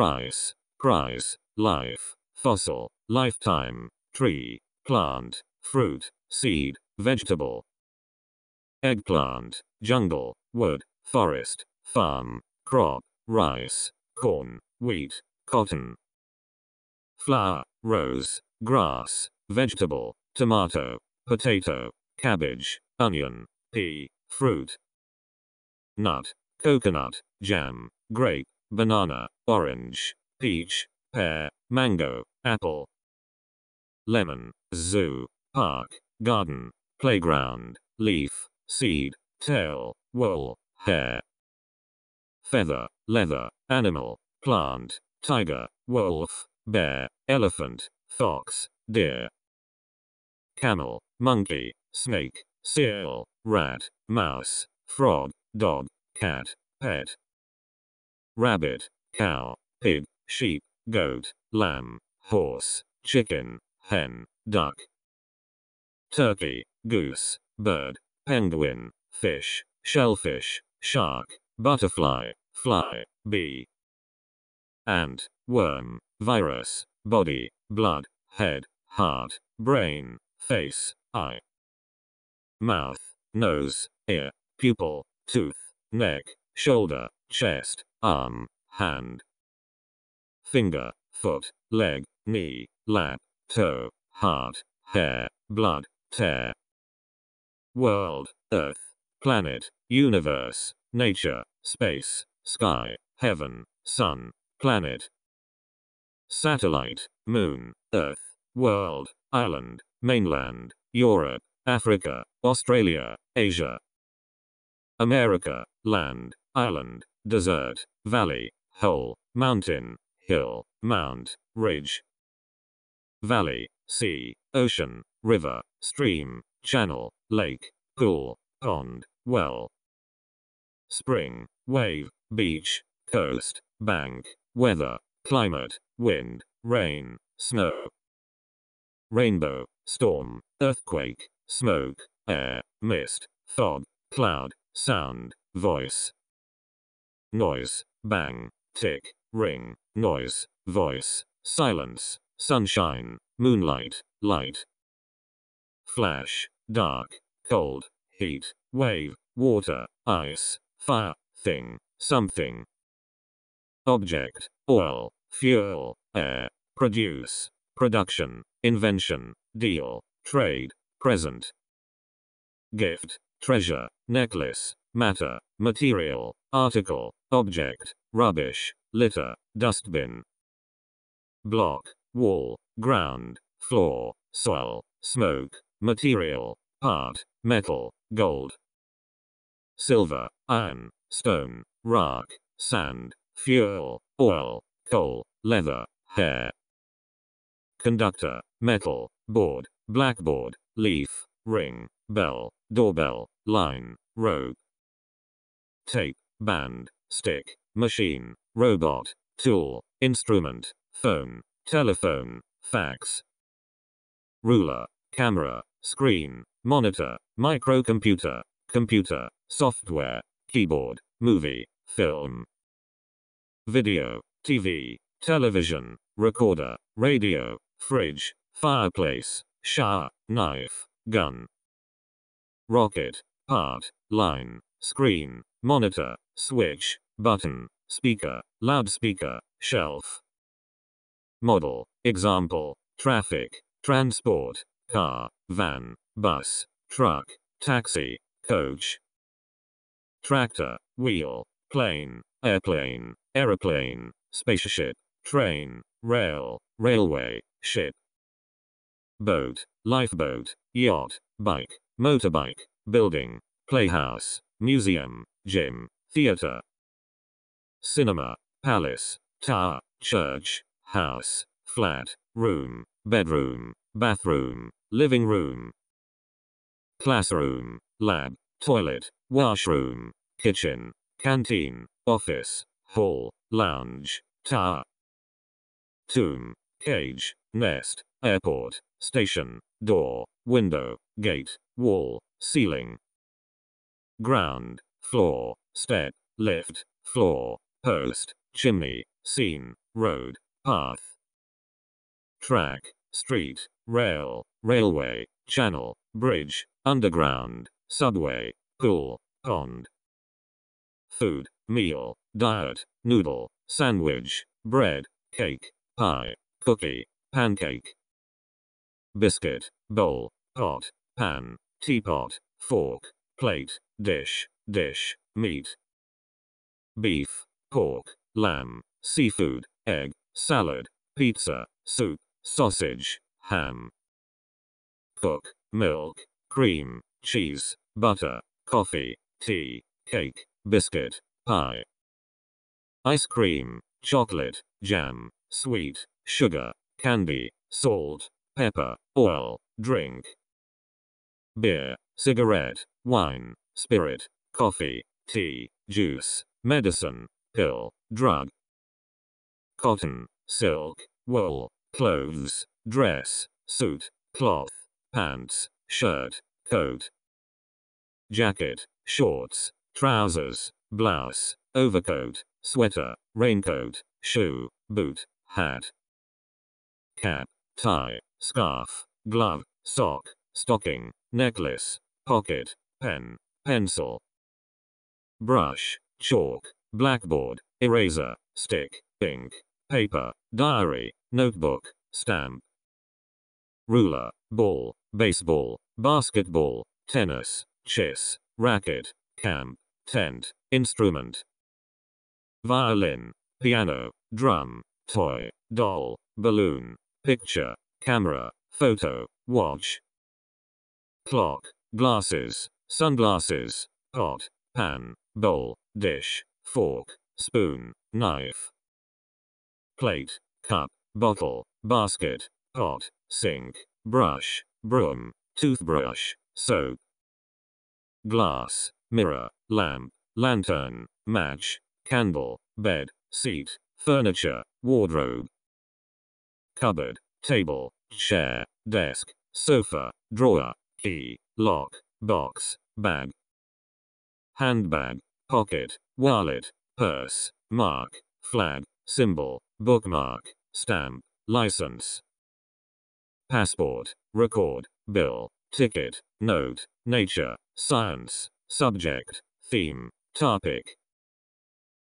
Price. Price. Life. Fossil. Lifetime. Tree. Plant. Fruit. Seed. Vegetable. Eggplant. Jungle. Wood. Forest. Farm. Crop. Rice. Corn. Wheat. Cotton. Flower. Rose. Grass. Vegetable. Tomato. Potato. Cabbage. Onion. Pea. Fruit. Nut. Coconut. Jam. Grape banana, orange, peach, pear, mango, apple, lemon, zoo, park, garden, playground, leaf, seed, tail, wool, hair, feather, leather, animal, plant, tiger, wolf, bear, elephant, fox, deer, camel, monkey, snake, seal, rat, mouse, frog, dog, cat, pet, rabbit, cow, pig, sheep, goat, lamb, horse, chicken, hen, duck, turkey, goose, bird, penguin, fish, shellfish, shark, butterfly, fly, bee, ant, worm, virus, body, blood, head, heart, brain, face, eye, mouth, nose, ear, pupil, tooth, neck, shoulder, chest, arm, hand, finger, foot, leg, knee, lap, toe, heart, hair, blood, tear. World, earth, planet, universe, nature, space, sky, heaven, sun, planet. Satellite, moon, earth, world, island, mainland, Europe, Africa, Australia, Asia. America, land, island, desert, valley, hole, mountain, hill, mound, ridge, valley, sea, ocean, river, stream, channel, lake, pool, pond, well, spring, wave, beach, coast, bank, weather, climate, wind, rain, snow, rainbow, storm, earthquake, smoke, air, mist, fog, cloud, sound, voice, noise, bang, tick, ring, noise, voice, silence, sunshine, moonlight, light. Flash, dark, cold, heat, wave, water, ice, fire, thing, something. Object, oil, fuel, air, produce, production, invention, deal, trade, present. Gift, treasure, necklace, matter, material, article, object, rubbish, litter, dustbin. Block, wall, ground, floor, soil, smoke, material, part, metal, gold. Silver, iron, stone, rock, sand, fuel, oil, coal, leather, hair. Conductor, metal, board, blackboard, leaf, ring, bell, doorbell, line, rope tape, band, stick, machine, robot, tool, instrument, phone, telephone, fax, ruler, camera, screen, monitor, microcomputer, computer, software, keyboard, movie, film, video, TV, television, recorder, radio, fridge, fireplace, shower, knife, gun, rocket, part, line, screen, monitor, switch, button, speaker, loudspeaker, shelf. Model, example, traffic, transport, car, van, bus, truck, taxi, coach. Tractor, wheel, plane, airplane, aeroplane, spaceship, train, rail, railway, ship. Boat, lifeboat, yacht, bike, motorbike, building, playhouse, museum, gym, theater, cinema, palace, tower, church, house, flat, room, bedroom, bathroom, living room, classroom, lab, toilet, washroom, kitchen, canteen, office, hall, lounge, tower, tomb, cage, nest, airport, station, door, window, gate, wall, ceiling, ground, floor, step, lift, floor, post, chimney, scene, road, path. Track, street, rail, railway, channel, bridge, underground, subway, pool, pond. Food, meal, diet, noodle, sandwich, bread, cake, pie, cookie, pancake. Biscuit, bowl, pot, pan, teapot, fork plate, dish, dish, meat. Beef, pork, lamb, seafood, egg, salad, pizza, soup, sausage, ham. Cook, milk, cream, cheese, butter, coffee, tea, cake, biscuit, pie. Ice cream, chocolate, jam, sweet, sugar, candy, salt, pepper, oil, drink. Beer, cigarette, wine, spirit, coffee, tea, juice, medicine, pill, drug, cotton, silk, wool, clothes, dress, suit, cloth, pants, shirt, coat, jacket, shorts, trousers, blouse, overcoat, sweater, raincoat, shoe, boot, hat, cap, tie, scarf, glove, sock, stocking, necklace, pocket, pen, pencil, brush, chalk, blackboard, eraser, stick, ink, paper, diary, notebook, stamp, ruler, ball, baseball, basketball, tennis, chess, racket, camp, tent, instrument, violin, piano, drum, toy, doll, balloon, picture, camera, photo, watch, clock, glasses, sunglasses, pot, pan, bowl, dish, fork, spoon, knife, plate, cup, bottle, basket, pot, sink, brush, broom, toothbrush, soap, glass, mirror, lamp, lantern, match, candle, bed, seat, furniture, wardrobe, cupboard, table, chair, desk, sofa, drawer, key, lock, box, bag, handbag, pocket, wallet, purse, mark, flag, symbol, bookmark, stamp, license, passport, record, bill, ticket, note, nature, science, subject, theme, topic,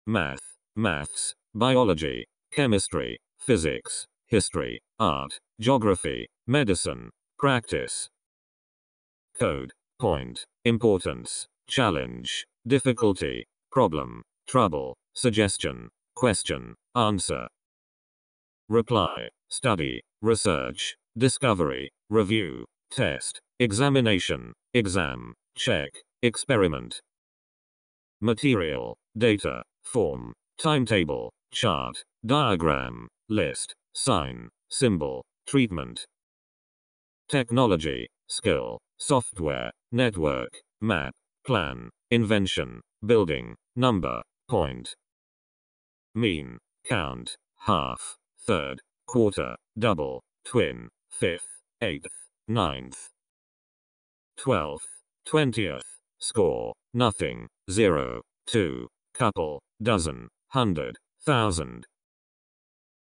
math, maths, biology, chemistry, physics, history, art, geography, medicine, practice, code, Point, importance, challenge, difficulty, problem, trouble, suggestion, question, answer. Reply, study, research, discovery, review, test, examination, exam, check, experiment. Material, data, form, timetable, chart, diagram, list, sign, symbol, treatment. Technology, skill, software, network, map, plan, invention, building, number, point, mean, count, half, third, quarter, double, twin, fifth, eighth, ninth, twelfth, twentieth, score, nothing, zero, two, couple, dozen, hundred, thousand,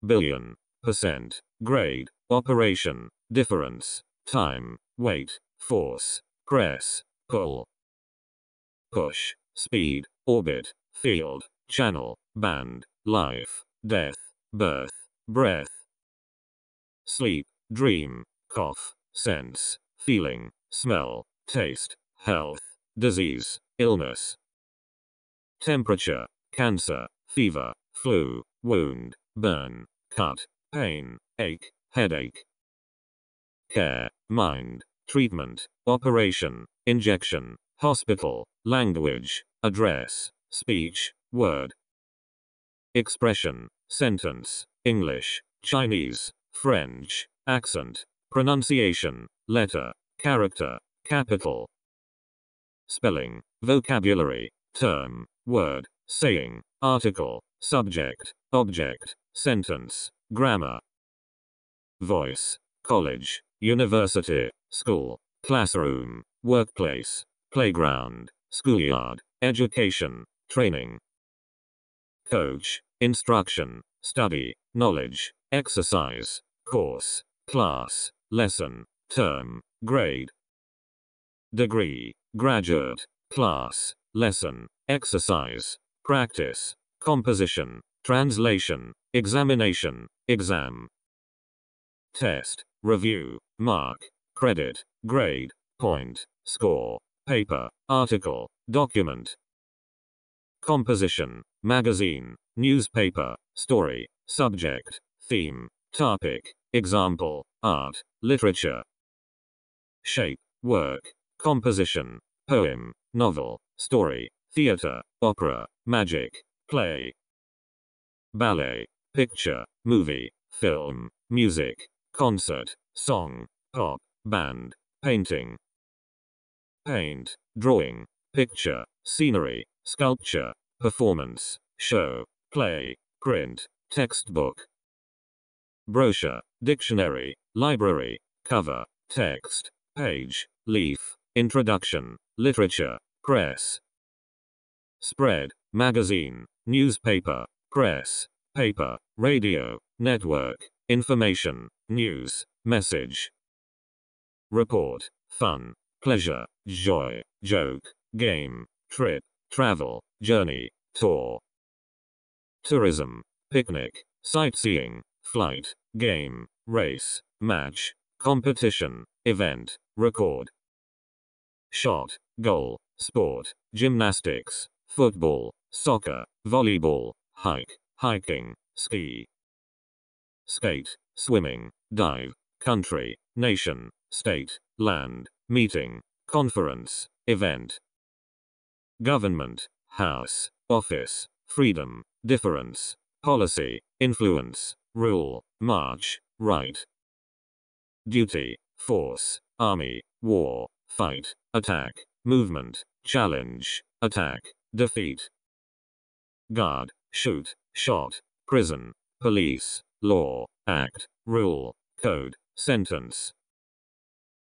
billion, percent, grade, operation, difference, time, weight, force, press, pull, push, speed, orbit, field, channel, band, life, death, birth, breath, sleep, dream, cough, sense, feeling, smell, taste, health, disease, illness, temperature, cancer, fever, flu, wound, burn, cut, pain, ache, headache, care, mind, treatment, operation, injection, hospital, language, address, speech, word, expression, sentence, English, Chinese, French, accent, pronunciation, letter, character, capital, spelling, vocabulary, term, word, saying, article, subject, object, sentence, grammar, voice, college, university, school, classroom, workplace, playground, schoolyard, education, training. Coach, instruction, study, knowledge, exercise, course, class, lesson, term, grade. Degree, graduate, class, lesson, exercise, practice, composition, translation, examination, exam. Test, review, mark, credit, grade, point, score, paper, article, document. Composition, magazine, newspaper, story, subject, theme, topic, example, art, literature. Shape, work, composition, poem, novel, story, theater, opera, magic, play. Ballet, picture, movie, film, music, concert, song, pop band, painting, paint, drawing, picture, scenery, sculpture, performance, show, play, print, textbook, brochure, dictionary, library, cover, text, page, leaf, introduction, literature, press, spread, magazine, newspaper, press, paper, radio, network, information, news, message, report, fun, pleasure, joy, joke, game, trip, travel, journey, tour. Tourism, picnic, sightseeing, flight, game, race, match, competition, event, record. Shot, goal, sport, gymnastics, football, soccer, volleyball, hike, hiking, ski. Skate, swimming, dive, country, nation, state, land, meeting, conference, event. Government, house, office, freedom, difference, policy, influence, rule, march, right. Duty, force, army, war, fight, attack, movement, challenge, attack, defeat. Guard, shoot, shot, prison, police, law, act, rule, code, sentence,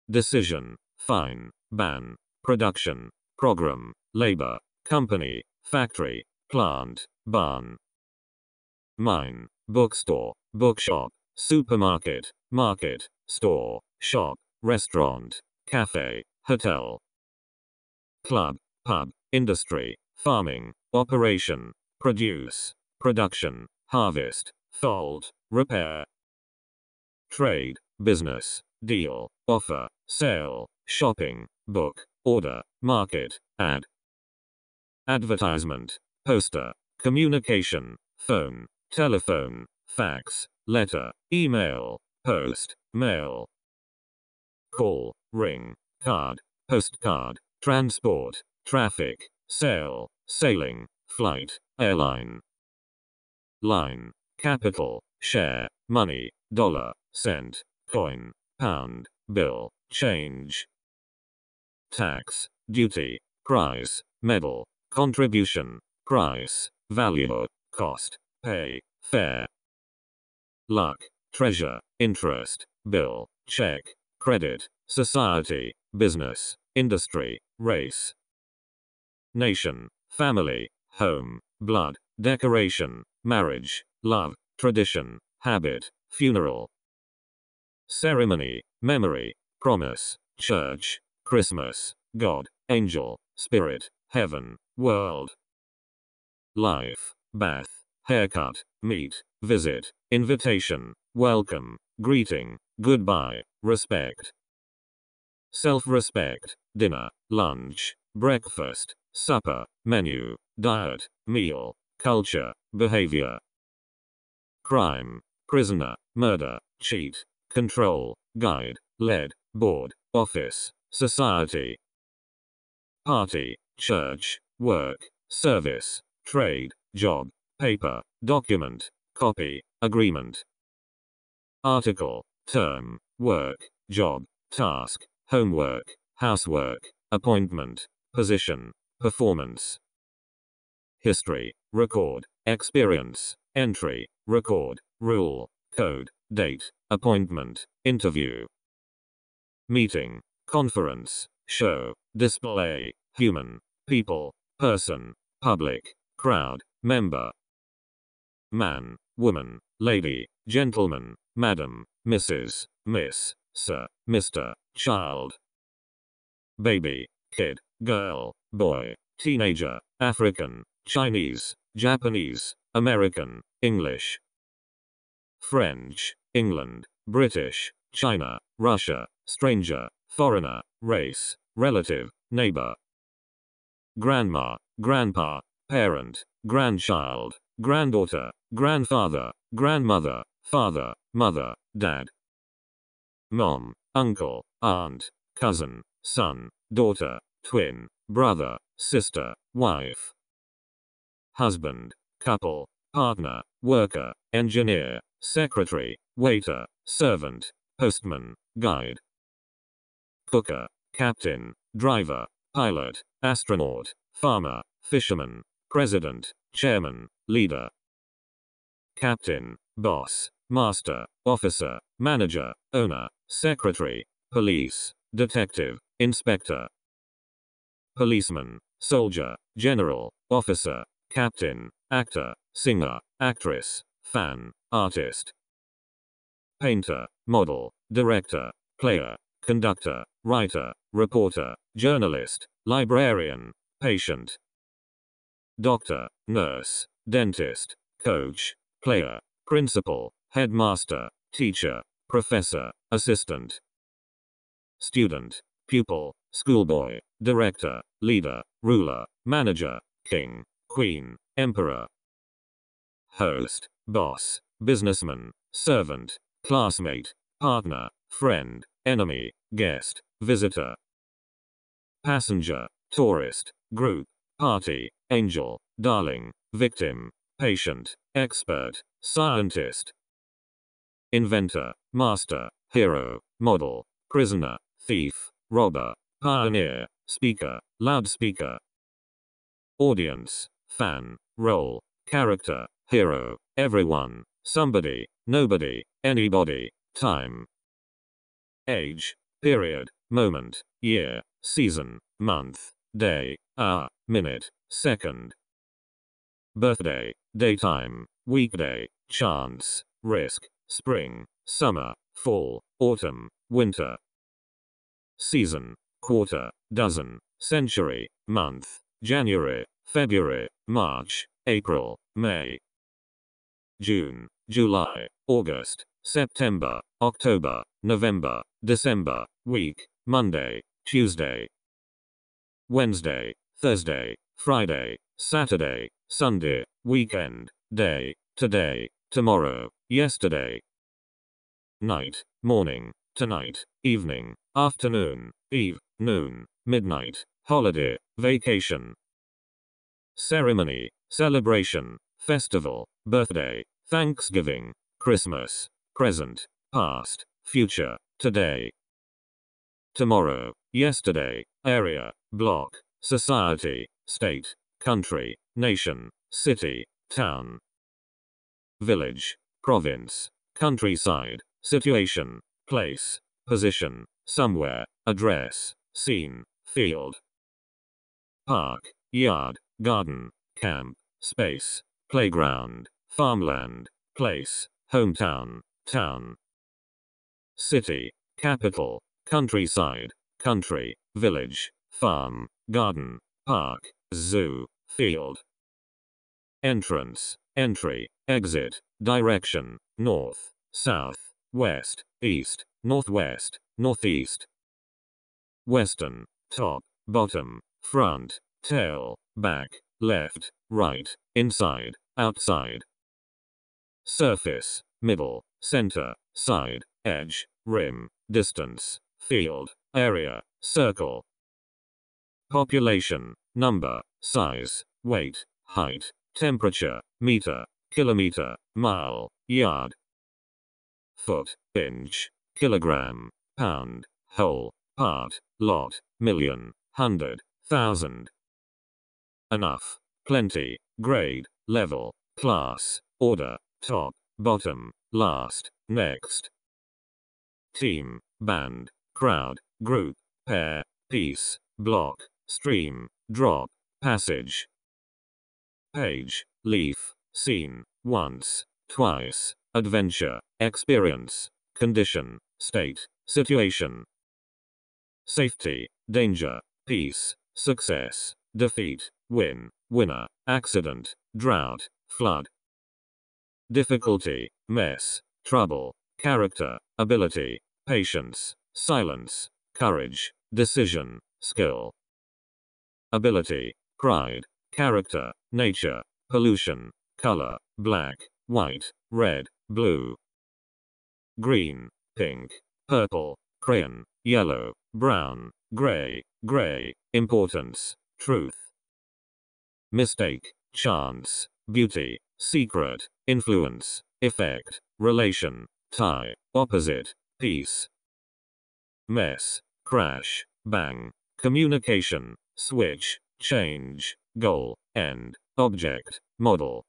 decision, fine, ban, production, program, labor, company, factory, plant, barn, mine, bookstore, bookshop, supermarket, market, store, shop, restaurant, cafe, hotel, club, pub, industry, farming, operation, produce, production, harvest, fold, repair, trade, business, deal, offer, sale, shopping, book, order, market, ad. Advertisement, poster, communication, phone, telephone, fax, letter, email, post, mail, call, ring, card, postcard, transport, traffic, sail, sailing, flight, airline, line, capital, share, money, dollar, cent, coin, pound, bill, change. Tax, duty, price, medal, contribution, price, value, cost, pay, fare. Luck, treasure, interest, bill, check, credit, society, business, industry, race. Nation, family, home, blood, decoration, marriage, love, tradition, habit, funeral, ceremony, memory, promise, church, Christmas, God, angel, spirit, heaven, world, life, bath, haircut, meet, visit, invitation, welcome, greeting, goodbye, respect, self-respect, dinner, lunch, breakfast, supper, menu, diet, meal, culture, behavior, crime, prisoner, murder, cheat, control, guide, led, board, office, society, party, church, work, service, trade, job, paper, document, copy, agreement, article, term, work, job, task, homework, housework, appointment, position, performance, history, record, experience, entry, record, rule, code, date, appointment, interview, meeting, conference, show, display, human, people, person, public, crowd, member, man, woman, lady, gentleman, madam, Mrs., miss, sir, mister, child, baby, kid, girl, boy, teenager, African, Chinese, Japanese, American, English, French, England, British, China, Russia, stranger, foreigner, race, relative, neighbor. Grandma, grandpa, parent, grandchild, granddaughter, grandfather, grandmother, father, mother, dad. Mom, uncle, aunt, cousin, son, daughter, twin, brother, sister, wife. Husband, couple, partner, worker, engineer, secretary, waiter, servant, postman, guide, cooker, captain, driver, pilot, astronaut, farmer, fisherman, president, chairman, leader, captain, boss, master, officer, manager, owner, secretary, police, detective, inspector, policeman, soldier, general, officer, captain, actor, singer, actress, fan, artist, painter, model, director, player, conductor, writer, reporter, journalist, librarian, patient, doctor, nurse, dentist, coach, player, principal, headmaster, teacher, professor, assistant, student, pupil, schoolboy, director, leader, ruler, manager, king, queen, emperor, host, boss, businessman, servant, classmate, partner, friend, enemy, guest, visitor, passenger, tourist, group, party, angel, darling, victim, patient, expert, scientist, inventor, master, hero, model, prisoner, thief, robber, pioneer, speaker, loudspeaker, audience, fan, role, character, hero, everyone, somebody, nobody, anybody, time, age, period, moment, year, season, month, day, hour, minute, second, birthday, daytime, weekday, chance, risk, spring, summer, fall, autumn, winter, season, quarter, dozen, century, month, January, February, March, April, May, June, July, August, September, October, November, December, week, Monday, Tuesday, Wednesday, Thursday, Friday, Saturday, Sunday, weekend, day, today, tomorrow, yesterday, night, morning, tonight, evening, afternoon, eve, noon, midnight, holiday, vacation, ceremony, celebration, festival, birthday, Thanksgiving, Christmas, present, past, future, today. Tomorrow, yesterday, area, block, society, state, country, nation, city, town. Village, province, countryside, situation, place, position, somewhere, address, scene, field. Park, yard, garden, camp, space, playground farmland, place, hometown, town. City, capital, countryside, country, village, farm, garden, park, zoo, field. Entrance, entry, exit, direction, north, south, west, east, northwest, northeast. Western, top, bottom, front, tail, back, left, right, inside, outside, surface, middle, center, side, edge, rim, distance, field, area, circle. Population, number, size, weight, height, temperature, meter, kilometer, mile, yard. Foot, inch, kilogram, pound, whole, part, lot, million, hundred, thousand. Enough, plenty, grade, level, class, order, top, bottom, last, next. Team, band, crowd, group, pair, piece, block, stream, drop, passage. Page, leaf, scene, once, twice, adventure, experience, condition, state, situation. Safety, danger, peace, success, defeat, win, winner, accident, drought, flood, difficulty, mess, trouble, character, ability, patience, silence, courage, decision, skill, ability, pride, character, nature, pollution, color, black, white, red, blue, green, pink, purple, crayon, yellow, brown, gray, gray, importance, truth, mistake, chance, beauty, secret, influence, effect, relation, tie, opposite, peace. Mess, crash, bang, communication, switch, change, goal, end, object, model.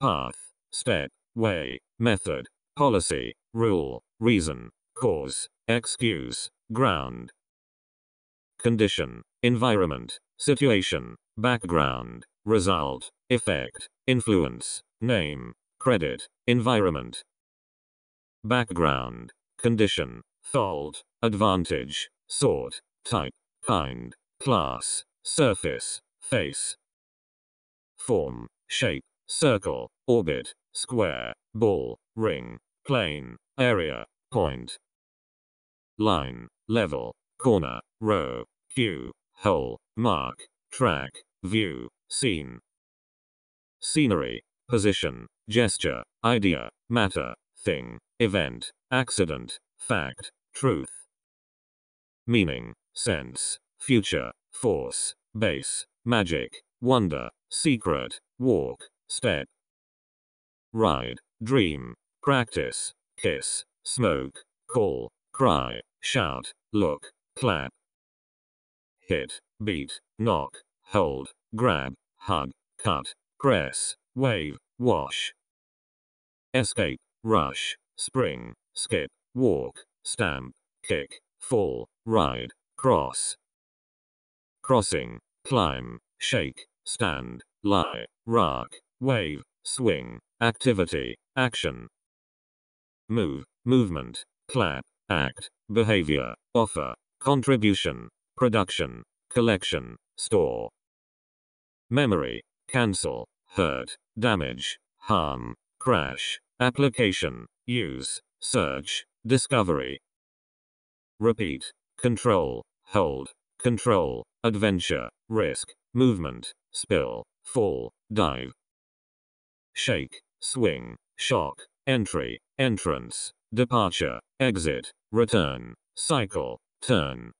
Path, step, way, method, policy, rule, reason, cause, excuse, ground. Condition, environment, situation, background, result effect, influence, name, credit, environment, background, condition, fault, advantage, sort, type, kind, class, surface, face, form, shape, circle, orbit, square, ball, ring, plane, area, point, line, level, corner, row, cue, hole, mark, track, view, scene, scenery, position, gesture, idea, matter, thing, event, accident, fact, truth. Meaning, sense, future, force, base, magic, wonder, secret, walk, step. Ride, dream, practice, kiss, smoke, call, cry, shout, look, clap. Hit, beat, knock, hold, grab, hug, cut, press, wave, wash. Escape, rush, spring, skip, walk, stamp, kick, fall, ride, cross. Crossing, climb, shake, stand, lie, rock, wave, swing, activity, action. Move, movement, clap, act, behavior, offer, contribution, production, collection, store. Memory, cancel, hurt, damage, harm, crash, application, use, search, discovery. Repeat, control, hold, control, adventure, risk, movement, spill, fall, dive. Shake, swing, shock, entry, entrance, departure, exit, return, cycle, turn.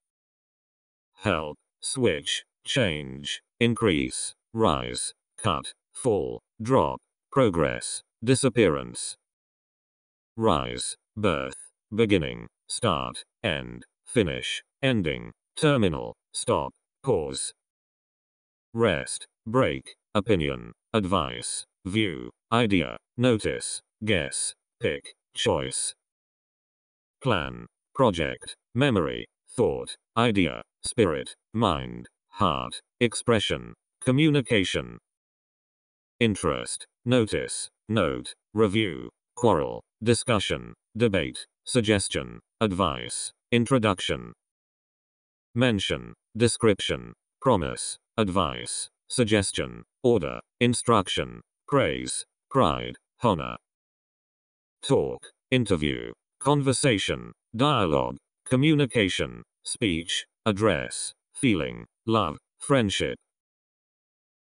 Help, switch, change, increase, rise, cut, fall, drop, progress, disappearance, rise, birth, beginning, start, end, finish, ending, terminal, stop, pause, rest, break, opinion, advice, view, idea, notice, guess, pick, choice, plan, project, memory, thought, idea, spirit, mind, heart, expression, communication, interest, notice, note, review, quarrel, discussion, debate, suggestion, advice, introduction, mention, description, promise, advice, suggestion, order, instruction, praise, pride, honor, talk, interview, conversation, dialogue, communication, speech, address, feeling, love, friendship,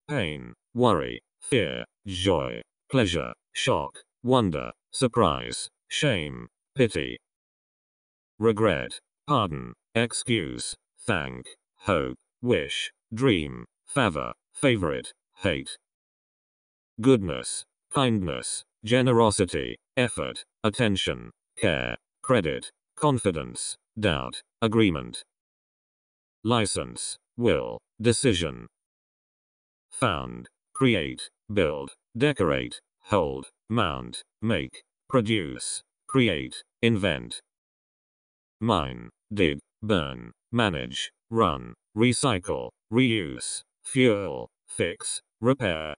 pain, worry, fear, joy, pleasure, shock, wonder, surprise, shame, pity, regret, pardon, excuse, thank, hope, wish, dream, favor, favorite, hate, goodness, kindness, generosity, effort, attention, care, credit, confidence, doubt, agreement, license, will, decision, found, create, build, decorate, hold, mount, make, produce, create, invent, mine, dig, burn, manage, run, recycle, reuse, fuel, fix, repair,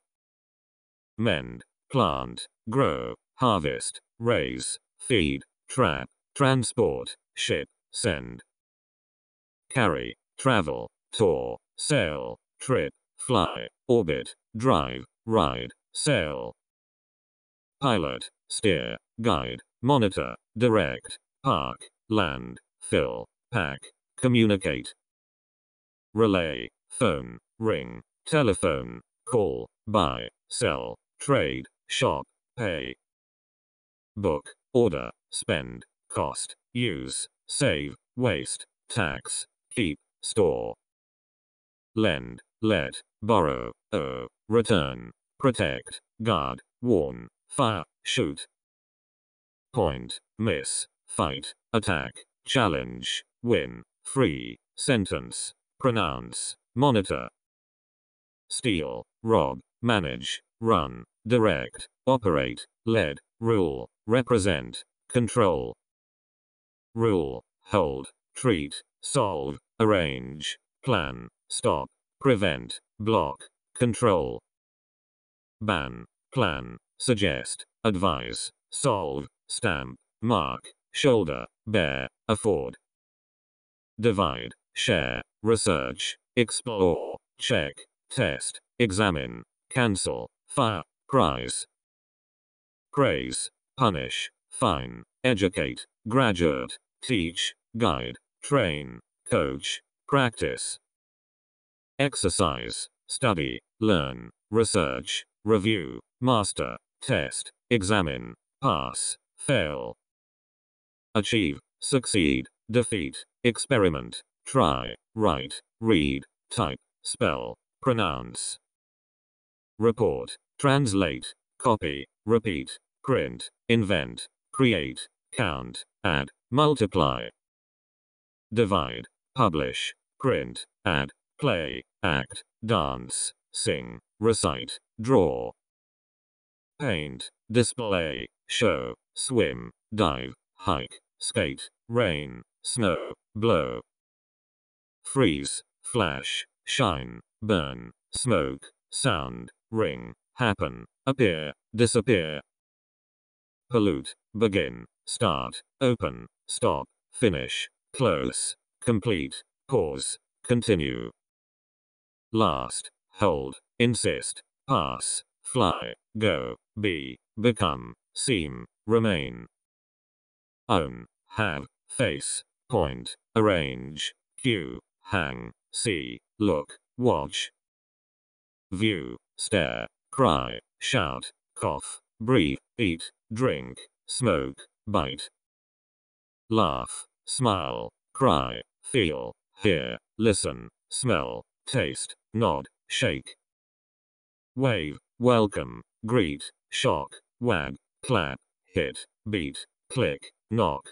mend, plant, grow, harvest, raise, feed, trap, transport, ship, send, carry, travel, tour, sail, trip, fly, orbit, drive, ride, sail. Pilot, steer, guide, monitor, direct, park, land, fill, pack, communicate. Relay, phone, ring, telephone, call, buy, sell, trade, shop, pay. Book, order, spend, cost, use, save, waste, tax, keep, store. Lend, let, borrow, owe. Return. Protect. Guard. Warn. Fire. Shoot. Point. Miss. Fight. Attack. Challenge. Win. Free. Sentence. Pronounce. Monitor. Steal. Rob. Manage. Run. Direct. Operate. Lead. Rule. Represent. Control. Rule. Hold. Treat. Solve. Arrange. Plan. Stop. Prevent. Block control, ban, plan, suggest, advise, solve, stamp, mark, shoulder, bear, afford, divide, share, research, explore, check, test, examine, cancel, fire, prize, praise, punish, fine, educate, graduate, teach, guide, train, coach, practice, exercise, study, learn, research, review, master, test, examine, pass, fail, achieve, succeed, defeat, experiment, try, write, read, type, spell, pronounce, report, translate, copy, repeat, print, invent, create, count, add, multiply, divide, publish, print, add, play, act, dance, sing, recite, draw, paint, display, show, swim, dive, hike, skate, rain, snow, blow, freeze, flash, shine, burn, smoke, sound, ring, happen, appear, disappear, pollute, begin, start, open, stop, finish, close, complete, pause, continue last, hold, insist, pass, fly, go, be, become, seem, remain, own, have, face, point, arrange, cue, hang, see, look, watch, view, stare, cry, shout, cough, breathe, eat, drink, smoke, bite, laugh, smile, cry, feel, hear, listen, smell, taste, nod, shake. Wave, welcome, greet, shock, wag, clap, hit, beat, click, knock.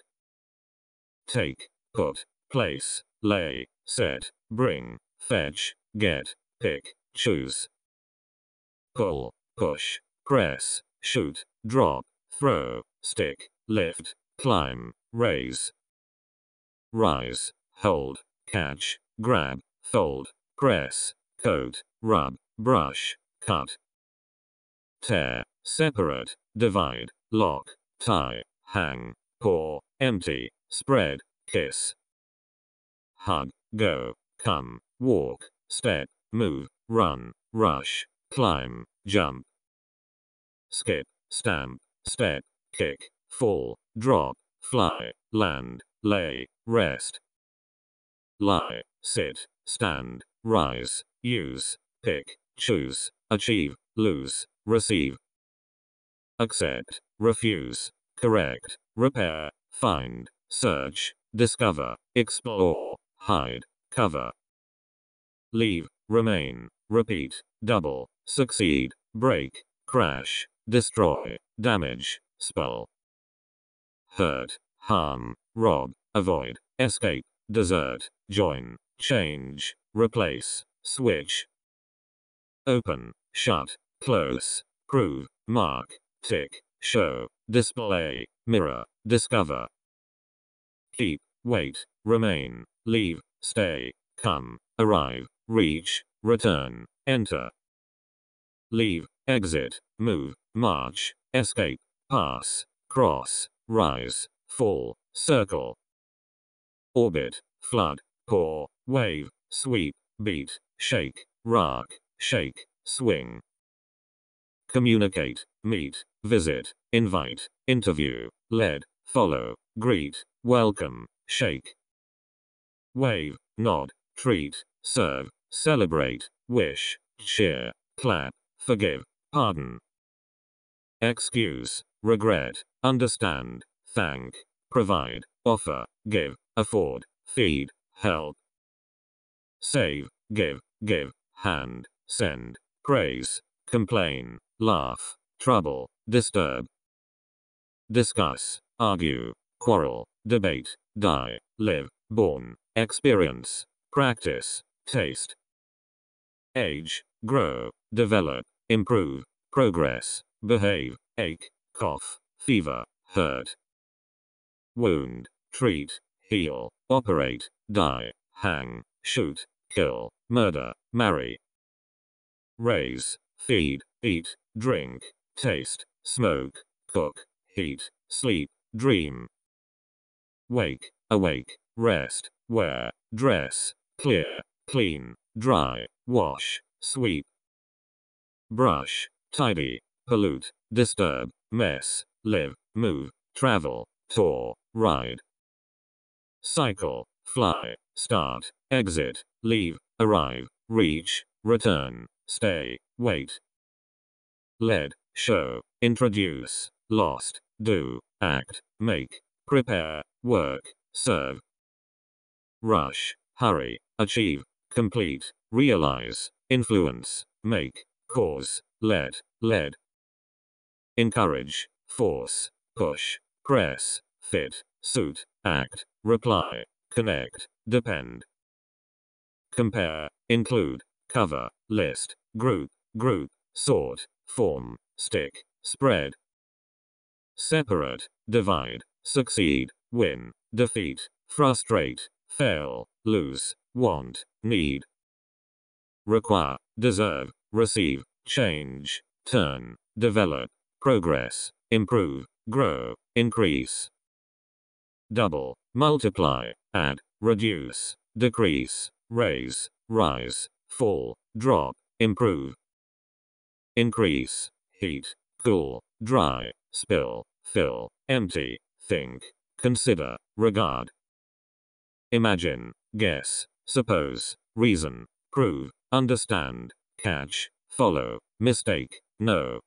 Take, put, place, lay, set, bring, fetch, get, pick, choose. Pull, push, press, shoot, drop, throw, stick, lift, climb, raise. Rise, hold, catch, grab, fold, press, coat, rub, brush, cut, tear, separate, divide, lock, tie, hang, pour, empty, spread, kiss, hug, go, come, walk, step, move, run, rush, climb, jump, skip, stamp, step, kick, fall, drop, fly, land, lay, rest, lie, sit, stand, rise, use, pick, choose, achieve, lose, receive, accept, refuse, correct, repair, find, search, discover, explore, hide, cover, leave, remain, repeat, double, succeed, break, crash, destroy, damage, spell, hurt, harm, rob, avoid, escape, desert, join change, replace, switch, open, shut, close, prove, mark, tick, show, display, mirror, discover, keep, wait, remain, leave, stay, come, arrive, reach, return, enter, leave, exit, move, march, escape, pass, cross, rise, fall, circle, orbit, flood, pour, wave, sweep, beat, shake, rock, shake, swing. Communicate, meet, visit, invite, interview, lead, follow, greet, welcome, shake. Wave, nod, treat, serve, celebrate, wish, cheer, clap, forgive, pardon. Excuse, regret, understand, thank, provide, offer, give, afford, feed, help, save, give, give, hand, send, praise, complain, laugh, trouble, disturb, discuss, argue, quarrel, debate, die, live, born, experience, practice, taste, age, grow, develop, improve, progress, behave, ache, cough, fever, hurt, wound, treat, heal, operate, die, hang, shoot, kill, murder, marry. Raise, feed, eat, drink, taste, smoke, cook, heat, sleep, dream. Wake, awake, rest, wear, dress, clear, clean, dry, wash, sweep. Brush, tidy, pollute, disturb, mess, live, move, travel, tour, ride. Cycle, fly, start, exit, leave, arrive, reach, return, stay, wait. Lead, show, introduce, lost, do, act, make, prepare, work, serve. Rush, hurry, achieve, complete, realize, influence, make, cause, lead, lead. Encourage, force, push, press, fit, suit, act, reply, connect, depend. Compare, include, cover, list, group, group, sort, form, stick, spread. Separate, divide, succeed, win, defeat, frustrate, fail, lose, want, need. Require, deserve, receive, change, turn, develop, progress, improve, grow, increase. Double, multiply, add, reduce, decrease, raise, rise, fall, drop, improve, increase, heat, cool, dry, spill, fill, empty, think, consider, regard, imagine, guess, suppose, reason, prove, understand, catch, follow, mistake, know,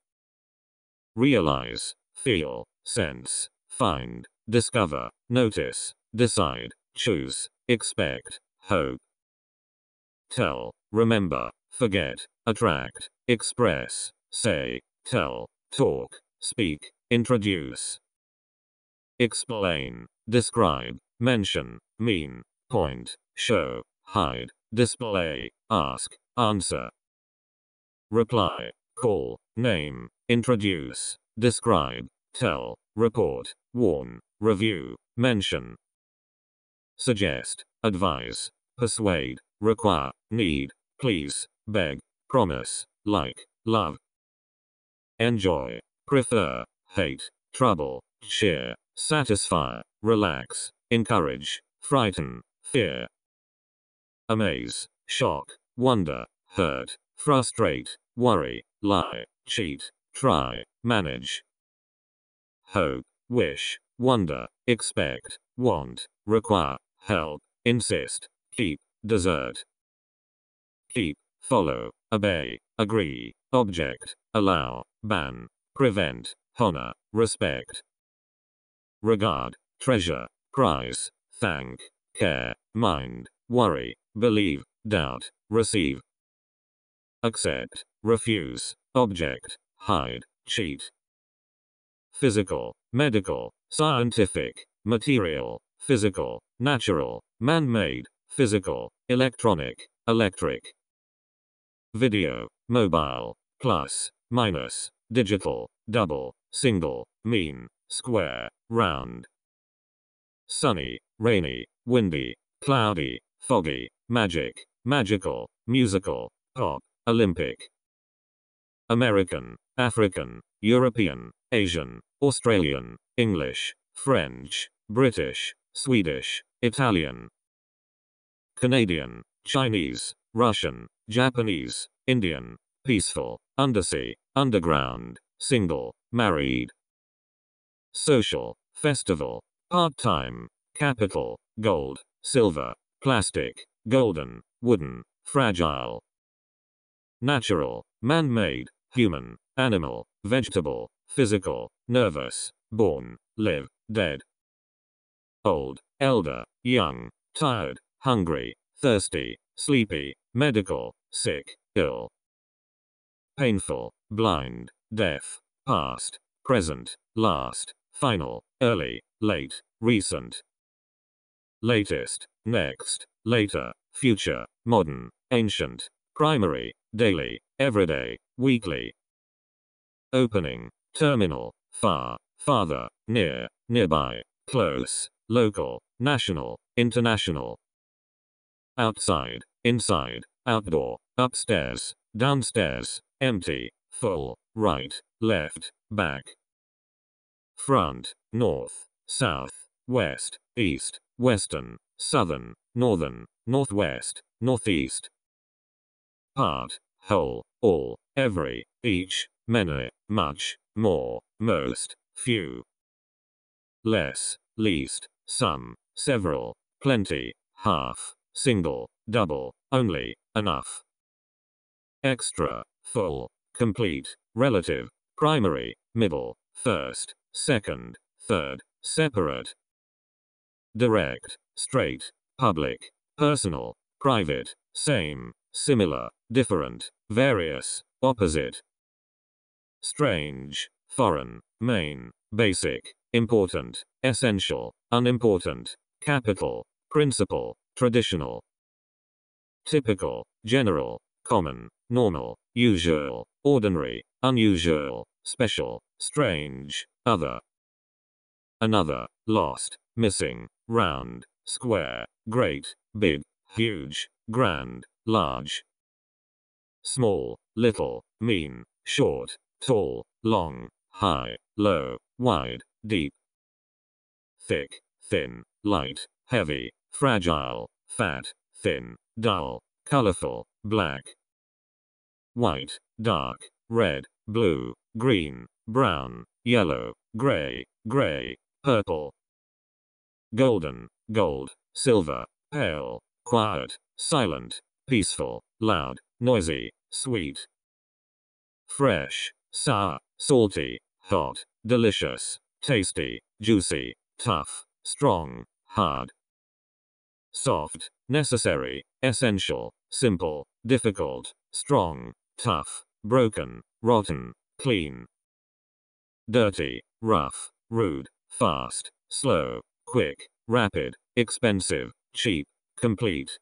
realize, feel, sense, find, discover, notice, decide, choose, expect, hope. Tell, remember, forget, attract, express, say, tell, talk, speak, introduce. Explain, describe, mention, mean, point, show, hide, display, ask, answer. Reply, call, name, introduce, describe, tell, report, warn, review, mention, suggest, advise, persuade, require, need, please, beg, promise, like, love, enjoy, prefer, hate, trouble, cheer, satisfy, relax, encourage, frighten, fear, amaze, shock, wonder, hurt, frustrate, worry, lie, cheat, try, manage, hope, wish, wonder, expect, want, require, help, insist, keep, desert. Keep, follow, obey, agree, object, allow, ban, prevent, honor, respect. Regard, treasure, prize, thank, care, mind, worry, believe, doubt, receive. Accept, refuse, object, hide, cheat. Physical, medical, scientific, material, physical, natural, man-made, physical, electronic, electric, video, mobile, plus, minus, digital, double, single, mean, square, round, sunny, rainy, windy, cloudy, foggy, magic, magical, musical, pop, Olympic, American, African, European, Asian, Australian, English, French, British, Swedish, Italian, Canadian, Chinese, Russian, Japanese, Indian, peaceful, undersea, underground, single, married, social, festival, part-time, capital, gold, silver, plastic, golden, wooden, fragile, natural, man-made, human, animal, vegetable, physical, nervous, born, live, dead, old, elder, young, tired, hungry, thirsty, sleepy, medical, sick, ill, painful, blind, deaf, past, present, last, final, early, late, recent, latest, next, later, future, modern, ancient, primary, daily, everyday, weekly, opening, terminal, far, farther, near, nearby, close, local, national, international. Outside, inside, outdoor, upstairs, downstairs, empty, full, right, left, back. Front, north, south, west, east, western, southern, northern, northwest, northeast. Part, whole, all, every, each, many, much, more, most, few. Less, least, some, several, plenty, half, single, double, only, enough. Extra, full, complete, relative, primary, middle, first, second, third, separate. Direct, straight, public, personal, private, same, similar, different, various, opposite. Strange, foreign, main, basic, important, essential, unimportant, capital, principal, traditional, typical, general, common, normal, usual, ordinary, unusual, special, strange, other, another, lost, missing, round, square, great, big, huge, grand, large, small, little, mean, short, tall, long, high, low, wide, deep, thick, thin, light, heavy, fragile, fat, thin, dull, colorful, black, white, dark, red, blue, green, brown, yellow, gray, gray, purple, golden, gold, silver, pale, quiet, silent, peaceful, loud, noisy, sweet, fresh, sour, salty, hot, delicious, tasty, juicy, tough, strong, hard. Soft, necessary, essential, simple, difficult, strong, tough, broken, rotten, clean. Dirty, rough, rude, fast, slow, quick, rapid, expensive, cheap, complete.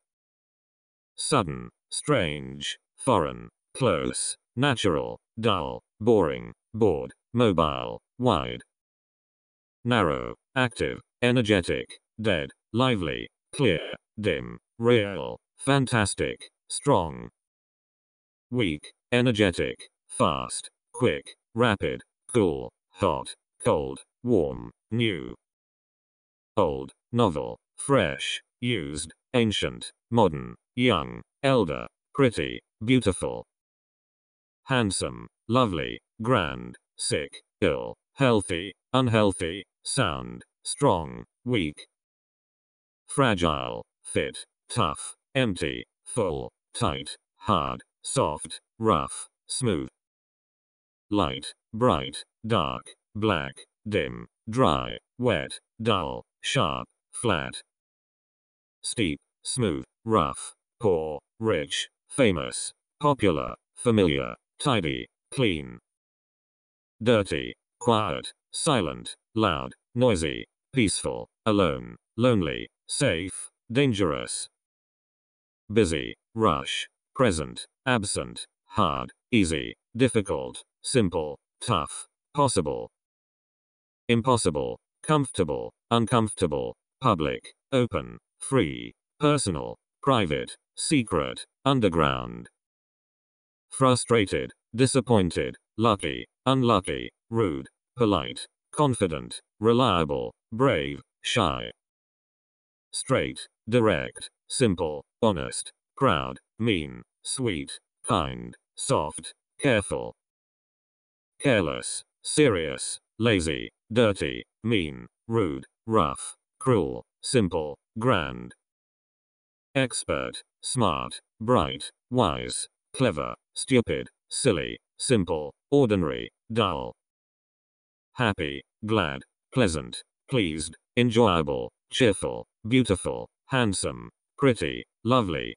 Sudden, strange, foreign, close, natural, dull, boring, bored, mobile, wide, narrow, active, energetic, dead, lively, clear, dim, real, fantastic, strong, weak, energetic, fast, quick, rapid, cool, hot, cold, warm, new, old, novel, fresh, used, ancient, modern, young, elder, pretty, beautiful, handsome, lovely, grand, sick, ill, healthy, unhealthy, sound, strong, weak, fragile, fit, tough, empty, full, tight, hard, soft, rough, smooth, light, bright, dark, black, dim, dry, wet, dull, sharp, flat, steep, smooth, rough, poor, rich, famous, popular, familiar, tidy, clean, dirty, quiet, silent, loud, noisy, peaceful, alone, lonely, safe, dangerous, busy, rush, present, absent, hard, easy, difficult, simple, tough, possible, impossible, comfortable, uncomfortable, public, open, free, personal, private, secret, underground, frustrated, disappointed, lucky, unlucky, rude, polite, confident, reliable, brave, shy, straight, direct, simple, honest, proud, mean, sweet, kind, soft, careful, careless, serious, lazy, dirty, mean, rude, rough, cruel, simple, grand, expert, smart, bright, wise, clever, stupid, silly, simple, ordinary, dull, happy, glad, pleasant, pleased, enjoyable, cheerful, beautiful, handsome, pretty, lovely,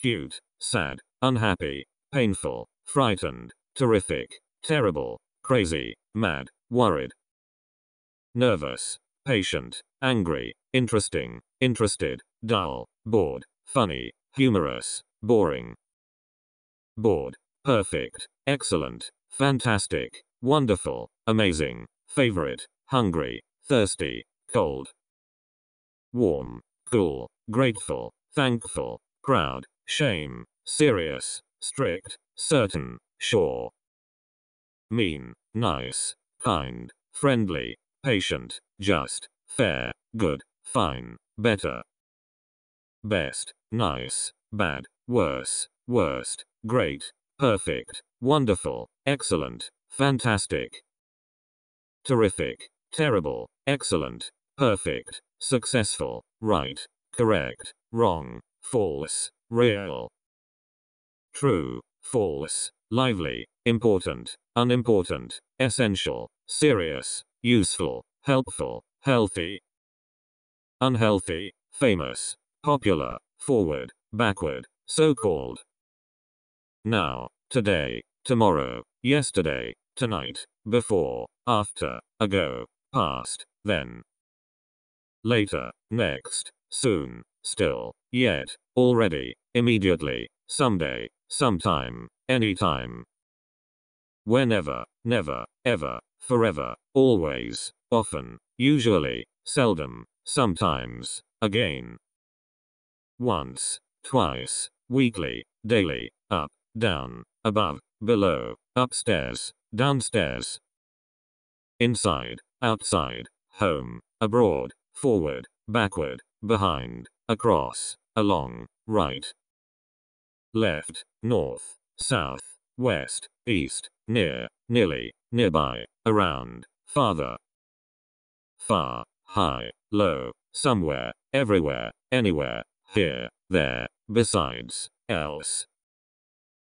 cute, sad, unhappy, painful, frightened, terrific, terrible, crazy, mad, worried, nervous, patient, angry, interesting, interested, dull, bored, funny, humorous, boring, bored, perfect, excellent, fantastic, Wonderful. Amazing. Favorite. Hungry. Thirsty. Cold. Warm. Cool. Grateful. Thankful. Proud. Shame. Serious. Strict. Certain. Sure. Mean. Nice. Kind. Friendly. Patient. Just. Fair. Good. Fine. Better. Best. Nice. Bad. Worse. Worst. Great. Perfect. Wonderful. Excellent. Fantastic. Terrific. Terrible. Excellent. Perfect. Successful. Right. Correct. Wrong. False. Real. True. False. Lively. Important. Unimportant. Essential. Serious. Useful. Helpful. Healthy. Unhealthy. Famous. Popular. Forward. Backward. So called. Now. Today. Tomorrow. Yesterday tonight, before, after, ago, past, then. Later, next, soon, still, yet, already, immediately, someday, sometime, anytime. Whenever, never, ever, forever, always, often, usually, seldom, sometimes, again. Once, twice, weekly, daily, up, down, above, below, upstairs, downstairs, inside, outside, home, abroad, forward, backward, behind, across, along, right, left, north, south, west, east, near, nearly, nearby, around, farther, far, high, low, somewhere, everywhere, anywhere, here, there, besides, else.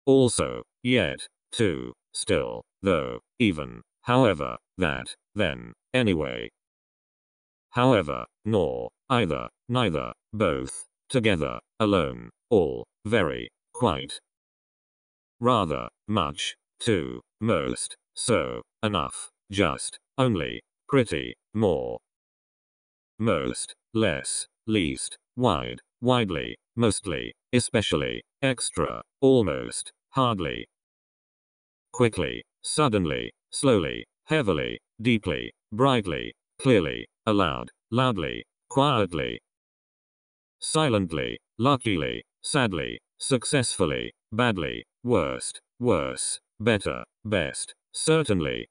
Also, yet, too, still, though, even, however, that, then, anyway. However, nor, either, neither, both, together, alone, all, very, quite. Rather, much, too, most, so, enough, just, only, pretty, more. Most, less, least, wide, widely, mostly, especially, extra, almost, hardly. Quickly, Suddenly, slowly, heavily, deeply, brightly, clearly, aloud, loudly, quietly, silently, luckily, sadly, successfully, badly, worst, worse, better, best, certainly,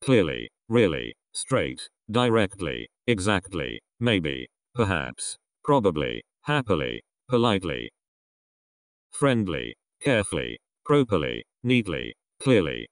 clearly, really, straight, directly, exactly, maybe, perhaps, probably, happily, politely, friendly, carefully, properly, neatly, Clearly